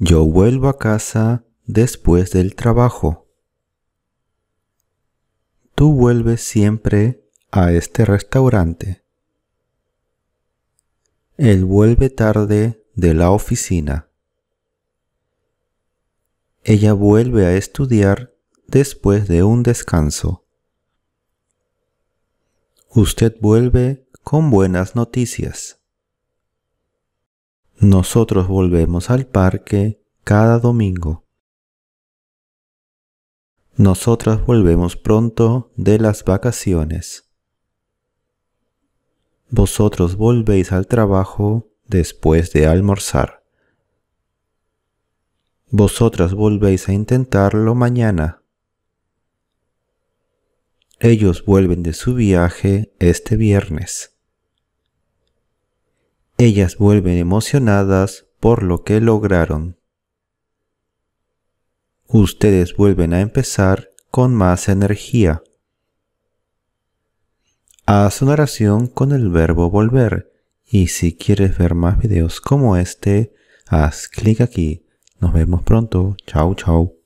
Yo vuelvo a casa después del trabajo. Tú vuelves siempre a este restaurante. Él vuelve tarde de la oficina. Ella vuelve a estudiar después de un descanso. Usted vuelve con buenas noticias. Nosotros volvemos al parque cada domingo. Nosotras volvemos pronto de las vacaciones. Vosotros volvéis al trabajo después de almorzar. Vosotras volvéis a intentarlo mañana. Ellos vuelven de su viaje este viernes. Ellas vuelven emocionadas por lo que lograron. Ustedes vuelven a empezar con más energía. Haz una oración con el verbo volver y si quieres ver más videos como este, haz clic aquí. Nos vemos pronto. Chao, chao.